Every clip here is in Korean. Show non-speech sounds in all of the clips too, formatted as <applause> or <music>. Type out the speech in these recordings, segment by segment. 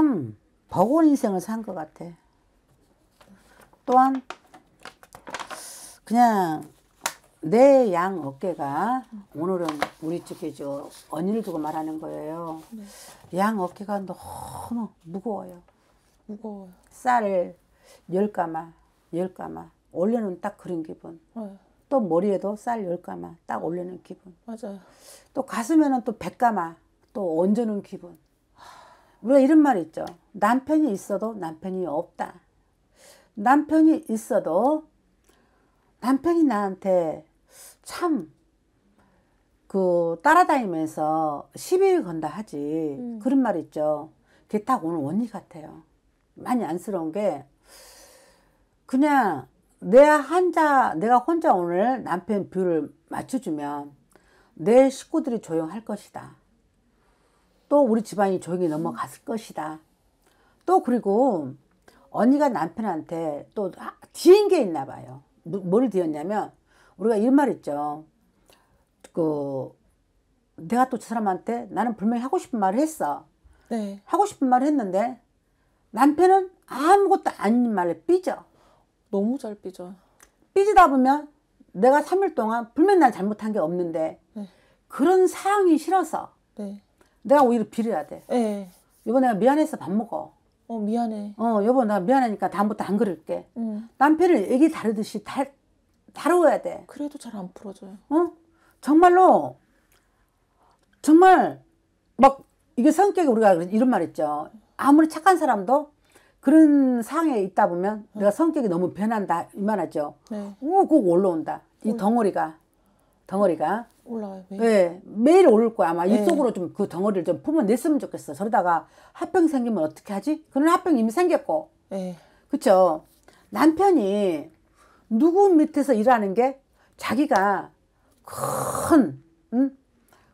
참 버거운 인생을 산 것 같아. 또한 그냥 내 양 어깨가 오늘은 우리 쪽에 저 언니를 두고 말하는 거예요. 네. 양 어깨가 너무 무거워요. 무거워요. 쌀을 열 가마, 열 가마 올려놓은 딱 그런 기분. 네. 또 머리에도 쌀열 가마 딱 올려놓은 기분. 맞아요. 또 가슴에는 또백 가마 또 얹어놓은 기분. 우리 이런 말이 있죠. 남편이 있어도 남편이 없다. 남편이 있어도 남편이 나한테 참, 그, 따라다니면서 시비를 건다 하지. 음. 그런 말 있죠. 그게 딱 오늘 언니 같아요. 많이 안쓰러운 게, 그냥 내가 혼자, 내가 혼자 오늘 남편 뷰를 맞춰주면 내 식구들이 조용할 것이다. 또 우리 집안이 조용히 넘어갔을 것이다. 또 그리고 언니가 남편한테 또 아, 뒤인 게 있나 봐요. 뭘 뒤였냐면 우리가 일말 있죠. 그 내가 또 저 사람한테 나는 분명히 하고 싶은 말을 했어. 네. 하고 싶은 말을 했는데 남편은 아무것도 아닌 말에 삐져. 너무 잘 삐져. 삐지다 보면 내가 3일 동안 분명히 난 잘못한 게 없는데 네. 그런 상황이 싫어서 네. 내가 오히려 빌어야 돼. 예. 여보 내가 미안해서 밥 먹어. 어 미안해. 어 여보 나 미안하니까 다음부터 안 그럴게. 음. 남편을 애기 다루듯이 다, 다뤄야 돼. 그래도 잘 안 풀어져요. 어? 정말로 정말 막 이게 성격이 우리가 이런 말 있죠. 아무리 착한 사람도 그런 상에 있다 보면 어. 내가 성격이 너무 변한다 이 말하죠. 네. 오, 꼭 올라온다. 이 덩어리가. 덩어리가 올라와요. 매일, 네, 매일 오 거야. 아마 네. 입속으로 좀 그 덩어리를 좀 품어냈으면 좋겠어. 저러다가 합병 생기면 어떻게 하지? 그런 합병 이미 생겼고. 네. 그쵸? 남편이 누구 밑에서 일하는 게 자기가 큰, 응?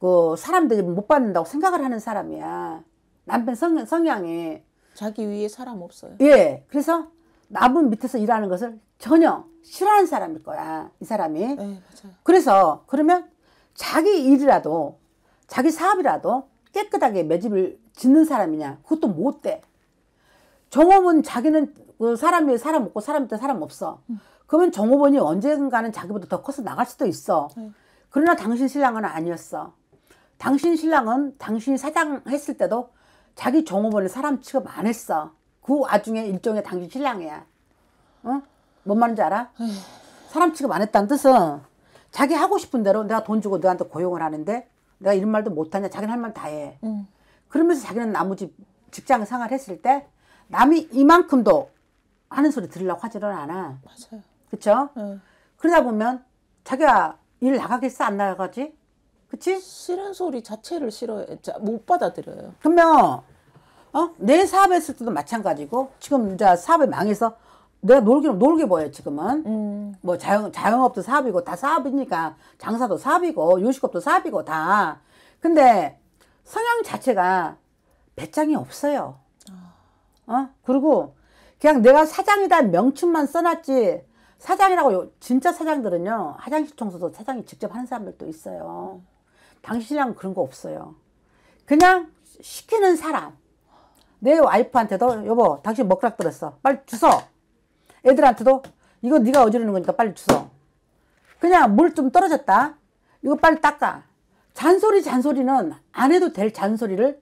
그 사람들이 못 받는다고 생각을 하는 사람이야. 남편 성, 성향이. 자기 위에 사람 없어요. 예. 그래서 남은 밑에서 일하는 것을 전혀 싫어하는 사람일 거야 이 사람이 네, 맞아요. 그래서 그러면 자기 일이라도 자기 사업이라도 깨끗하게 매집을 짓는 사람이냐 그것도 못돼 정업은 자기는 그 사람이 사람 없고 사람 밑에 사람 없어 음. 그러면 정업원이 언젠가는 자기보다 더 커서 나갈 수도 있어 네. 그러나 당신 신랑은 아니었어 당신 신랑은 당신이 사장했을 때도 자기 종업원에 사람 취급 안 했어 그 와중에 일종의 당신 신랑이야. 어? 뭔 말인지 알아? 사람 취급 안 했다는 뜻은 자기 하고 싶은 대로 내가 돈 주고 너한테 고용을 하는데 내가 이런 말도 못하냐 자기는 할 말 다 해. 음. 그러면서 자기는 나머지 직장 생활 했을 때 남이 이만큼도 하는 소리 들으려고 하지는 않아. 맞아요. 그쵸? 네. 그러다 보면 자기가 일 나가겠어 안 나가지? 그치? 싫은 소리 자체를 싫어해. 못 받아들여요. 그러면 어? 내 사업했을 때도 마찬가지고 지금 이제 사업이 망해서 내가 놀기로 놀게 보여 지금은 음. 뭐 자영 자영업도 사업이고 다 사업이니까 장사도 사업이고 요식업도 사업이고 다 근데 성향 자체가 배짱이 없어요 아. 어 그리고 그냥 내가 사장이다 명칭만 써놨지 사장이라고 요, 진짜 사장들은요 화장실 청소도 사장이 직접 하는 사람들도 있어요 당신이랑 그런 거 없어요 그냥 시키는 사람 내 와이프한테도 여보 당신 먹락 들었어 빨리 주소 애들한테도 이거 네가 어지르는 거니까 빨리 주소 그냥 물 좀 떨어졌다 이거 빨리 닦아 잔소리 잔소리는 안 해도 될 잔소리를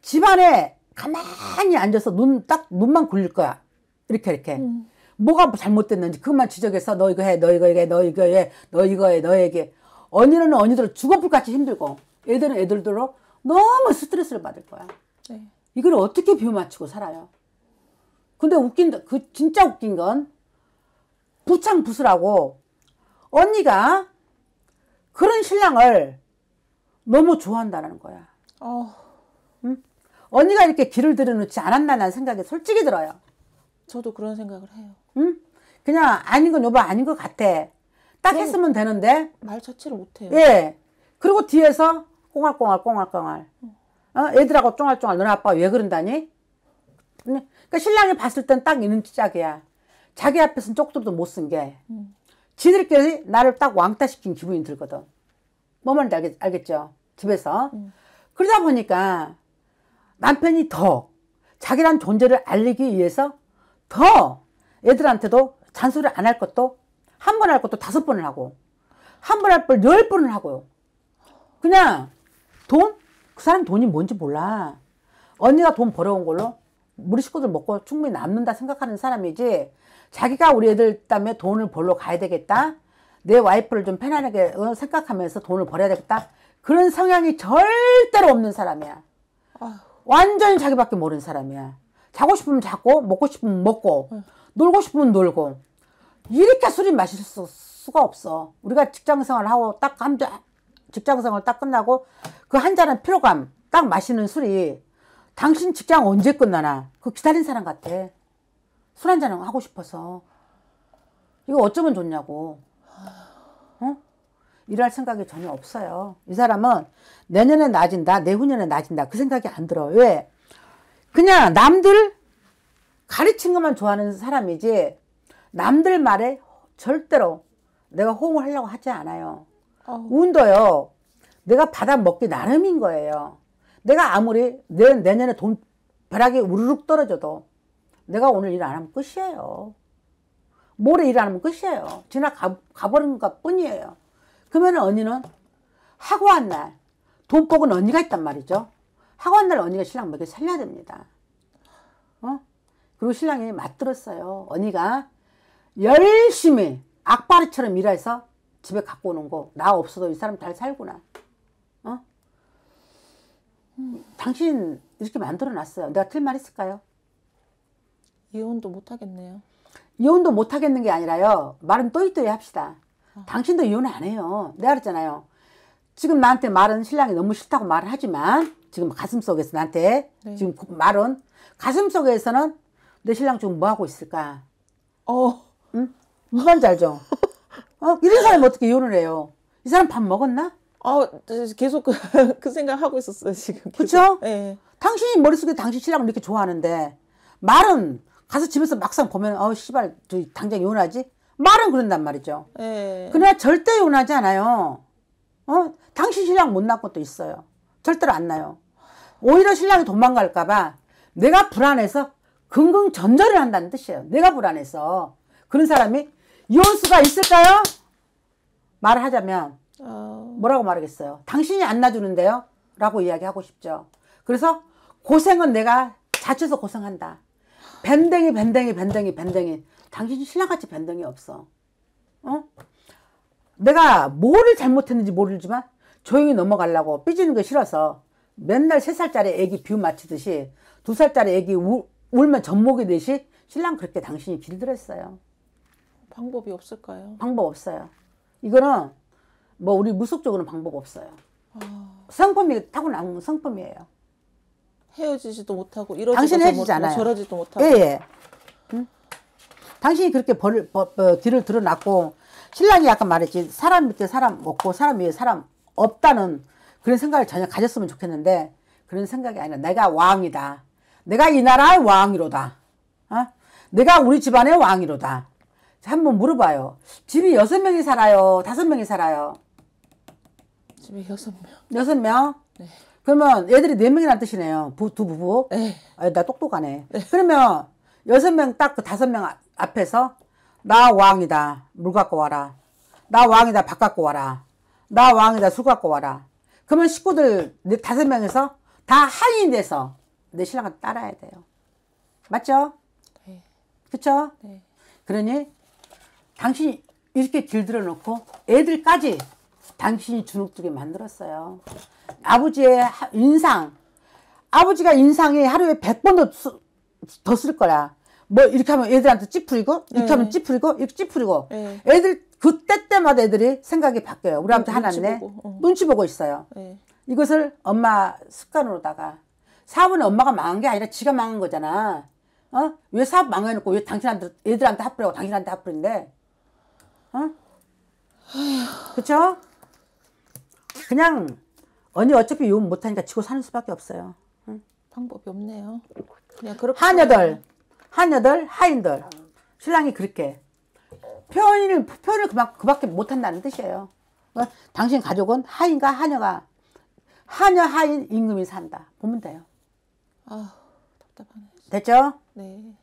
집안에 가만히 앉아서 눈 딱 눈만 굴릴 거야 이렇게 이렇게 음. 뭐가 잘못됐는지 그것만 지적해서 너 이거 해 너 이거 해 너 이거 해 너 이거 해 너에게 언니는 언니들 죽어불같이 힘들고 애들은 애들대로 너무 스트레스를 받을 거야 네. 이걸 어떻게 비 맞추고 살아요? 근데 웃긴, 그, 진짜 웃긴 건, 부창부수라고, 언니가 그런 신랑을 너무 좋아한다는 거야. 어. 응? 언니가 이렇게 귀를 들여놓지 않았나라는 생각이 솔직히 들어요. 저도 그런 생각을 해요. 응? 그냥 아닌 건 여보 아닌 것 같아. 딱 했으면 되는데. 말 자체를 못해요. 예. 그리고 뒤에서 꽁알꽁알 꽁알꽁알. 응. 어. 어? 애들하고 쫑알쫑알 너네 아빠가 왜 그런다니? 그러니까 신랑이 봤을 땐 딱 이런 짝이야. 자기 앞에서는 쪽도도 못 쓴 게. 음. 지들끼리 나를 딱 왕따시킨 기분이 들거든. 뭔 말인지 알겠, 알겠죠? 집에서. 음. 그러다 보니까 남편이 더 자기란 존재를 알리기 위해서 더 애들한테도 잔소리 안 할 것도 한 번 할 것도 다섯 번을 하고 한 번 할 걸 열 번을 하고요. 그냥 돈그 사람 돈이 뭔지 몰라. 언니가 돈 벌어온 걸로 우리 식구들 먹고 충분히 남는다 생각하는 사람이지 자기가 우리 애들 땀에 돈을 벌러 가야 되겠다. 내 와이프를 좀 편안하게 어, 생각하면서 돈을 벌어야 되겠다. 그런 성향이 절대로 없는 사람이야. 완전히 자기밖에 모르는 사람이야. 자고 싶으면 자고, 먹고 싶으면 먹고, 놀고 싶으면 놀고. 이렇게 술이 마실 수, 수가 없어. 우리가 직장 생활하고 딱 한, 직장 생활 딱 끝나고 그 한 잔의 피로감 딱 마시는 술이 당신 직장 언제 끝나나 그 기다린 사람 같아 술 한 잔 하고 싶어서 이거 어쩌면 좋냐고 어? 일할 생각이 전혀 없어요 이 사람은 내년에 나아진다 내후년에 나아진다그 생각이 안 들어 왜 그냥 남들 가르친 것만 좋아하는 사람이지 남들 말에 절대로 내가 호응을 하려고 하지 않아요 어. 운도요. 내가 받아 먹기 나름인 거예요. 내가 아무리 내, 내년에 돈 벼락이 우르륵 떨어져도 내가 오늘 일 안 하면 끝이에요. 모레 일 안 하면 끝이에요. 지나가 가버린 것 뿐이에요. 그러면 언니는 하고 한날돈뽑은 언니가 있단 말이죠. 하고 한 날 언니가 신랑 먹여 살려야 됩니다. 어? 그리고 신랑이 맞들었어요. 언니가 열심히 악바리처럼 일해서 집에 갖고 오는 거 나 없어도 이 사람 잘 살구나 어? 음, 당신 이렇게 만들어 놨어요 내가 틀말 했을까요? 이혼도 못 하겠네요 이혼도 못 하겠는 게 아니라요 말은 또이또이 합시다 어. 당신도 이혼 안 해요 내가 그랬잖아요 지금 나한테 말은 신랑이 너무 싫다고 말을 하지만 지금 가슴속에서 나한테 네. 지금 그 말은 가슴속에서는 내 신랑 지금 뭐하고 있을까 어. 응? 뭔지 알죠? <laughs> 어? 이런 사람이 어떻게 요를 해요? 이 사람 밥 먹었나? 어, 계속 그, <laughs> 그 생각하고 있었어요, 지금. 그쵸? 예. 네. 당신이 머릿속에 당신 신랑을 이렇게 좋아하는데, 말은 가서 집에서 막상 보면, 어, 씨발, 저 당장 요혼하지? 말은 그런단 말이죠. 예. 네. 그러나 절대 요혼하지 않아요. 어? 당신 신랑 못 낳은 것도 있어요. 절대로 안 나요. 오히려 신랑이 도망갈까봐 내가 불안해서 긍긍 전절을 한다는 뜻이에요. 내가 불안해서. 그런 사람이 이혼수가 있을까요? 말을 하자면 어. 뭐라고 말하겠어요? 당신이 안 놔주는데요? 라고 이야기하고 싶죠. 그래서 고생은 내가 자취해서 고생한다. 밴댕이 밴댕이 밴댕이 밴댕이 당신이 신랑같이 밴댕이 없어. 어? 내가 뭐를 잘못했는지 모르지만 조용히 넘어가려고 삐지는 거 싫어서 맨날 세살짜리 애기 비유 맞히듯이 두살짜리 애기 우, 울면 젖먹이듯이 신랑 그렇게 당신이 길들였어요. 방법이 없을까요? 방법 없어요. 이거는 뭐 우리 무속적으로는 방법 없어요. 아... 성품이 타고난 성품이에요. 헤어지지도 못하고 이러지도 당신 헤어지지 않아요. 저러지도 못하고. 예, 예. 응? 당신이 그렇게 벌, 벌, 벌, 어, 뒤를 드러났고 신랑이 아까 말했지 사람 밑에 사람 없고 사람 위에 사람 없다는 그런 생각을 전혀 가졌으면 좋겠는데 그런 생각이 아니라 내가 왕이다. 내가 이 나라의 왕이로다. 어? 내가 우리 집안의 왕이로다. 한번 물어봐요. 집이 여섯 명이 살아요? 다섯 명이 살아요? 집이 여섯 명. 여섯 명? 네. 그러면 애들이 네 명이란 뜻이네요. 부, 두 부부? 네. 아, 나 똑똑하네. 네. 그러면 여섯 명 딱 그 다섯 명 앞에서 나 왕이다. 물 갖고 와라. 나 왕이다. 밥 갖고 와라. 나 왕이다. 술 갖고 와라. 그러면 식구들 네 다섯 명에서 다한인 돼서 내 신랑한테 따라야 돼요. 맞죠? 네. 그쵸? 네. 그러니 당신이 이렇게 길들여 놓고 애들까지 당신이 주눅들게 만들었어요. 아버지의 인상, 아버지가 인상이 하루에 100번도 더 쓸 거야. 뭐 이렇게 하면 애들한테 찌푸리고 이렇게 네. 하면 찌푸리고 이렇게 찌푸리고 네. 애들 그때 때마다 애들이 생각이 바뀌어요. 우리 아무튼 하나네 눈치 보고, 어. 눈치 보고 있어요. 네. 이것을 엄마 습관으로다가 사업은 엄마가 망한 게 아니라 지가 망한 거잖아. 어? 왜 사업 망해놓고 왜 당신한테 애들한테 합부려고 당신한테 합부린데 어? 그쵸? 그냥 언니 어차피 욕 못하니까 지고 사는 수밖에 없어요. 응? 방법이 없네요. 그냥 그렇게 한여덟, 한여덟, 하인들 신랑이 그렇게 표현을 표현을 그만, 그밖에 못한다는 뜻이에요. 그러니까 당신 가족은 하인과 하녀가 하녀 하인 임금이 산다 보면 돼요. 아 답답하네. 됐죠? 네.